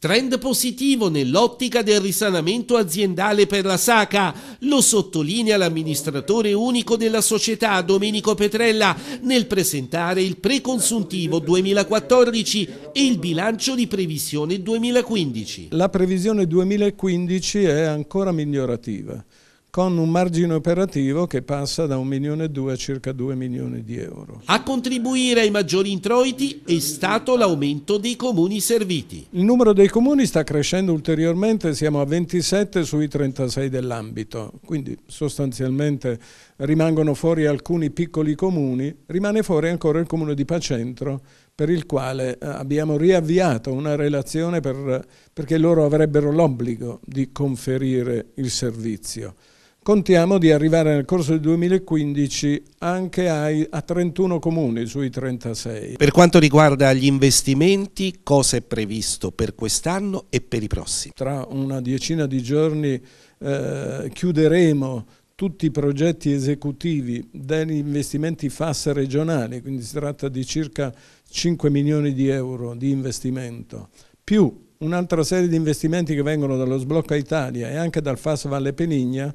Trend positivo nell'ottica del risanamento aziendale per la SACA, lo sottolinea l'amministratore unico della società Domenico Petrella nel presentare il preconsuntivo 2014 e il bilancio di previsione 2015. La previsione 2015 è ancora migliorativa con un margine operativo che passa da 1 milione e 2 a circa 2 milioni di euro. A contribuire ai maggiori introiti è stato l'aumento dei comuni serviti. Il numero dei comuni sta crescendo ulteriormente, siamo a 27 sui 36 dell'ambito, quindi sostanzialmente rimangono fuori alcuni piccoli comuni, rimane fuori ancora il comune di Pacentro per il quale eh, abbiamo riavviato una relazione per, perché loro avrebbero l'obbligo di conferire il servizio. Contiamo di arrivare nel corso del 2015 anche ai, a 31 comuni sui 36. Per quanto riguarda gli investimenti, cosa è previsto per quest'anno e per i prossimi? Tra una decina di giorni eh, chiuderemo tutti i progetti esecutivi degli investimenti FAS regionali, quindi si tratta di circa 5 milioni di euro di investimento, più un'altra serie di investimenti che vengono dallo Sblocca Italia e anche dal FAS Valle Penigna,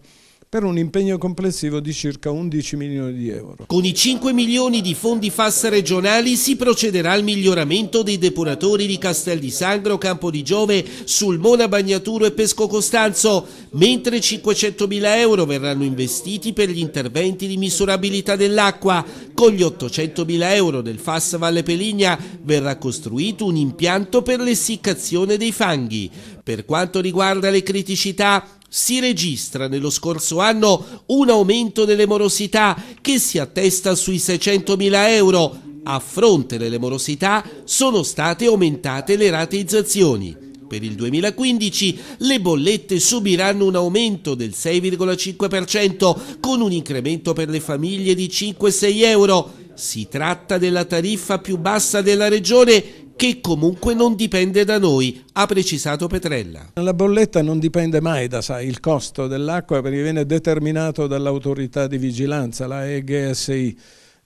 per un impegno complessivo di circa 11 milioni di euro. Con i 5 milioni di fondi FAS regionali si procederà al miglioramento dei depuratori di Castel di Sangro, Campo di Giove, Sulmona, Bagnaturo e Pesco Costanzo, mentre 500 mila euro verranno investiti per gli interventi di misurabilità dell'acqua. Con gli 800 mila euro del FAS Valle Peligna verrà costruito un impianto per l'essiccazione dei fanghi. Per quanto riguarda le criticità, si registra nello scorso anno un aumento delle morosità che si attesta sui 600.000 euro. A fronte delle morosità sono state aumentate le rateizzazioni. Per il 2015 le bollette subiranno un aumento del 6,5% con un incremento per le famiglie di 5-6 euro. Si tratta della tariffa più bassa della regione che comunque non dipende da noi, ha precisato Petrella. La bolletta non dipende mai da sai, il costo dell'acqua perché viene determinato dall'autorità di vigilanza, la EGSI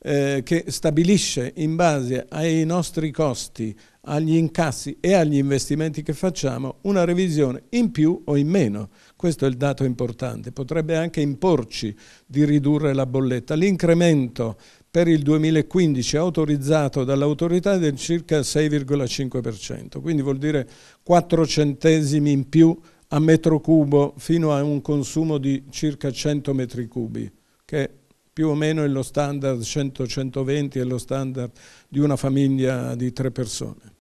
eh, che stabilisce in base ai nostri costi, agli incassi e agli investimenti che facciamo una revisione in più o in meno. Questo è il dato importante. Potrebbe anche imporci di ridurre la bolletta. L'incremento per il 2015 autorizzato dall'autorità è del circa 6,5%, quindi vuol dire 4 centesimi in più a metro cubo fino a un consumo di circa 100 metri cubi, che più o meno è lo standard 100-120 è lo standard di una famiglia di tre persone.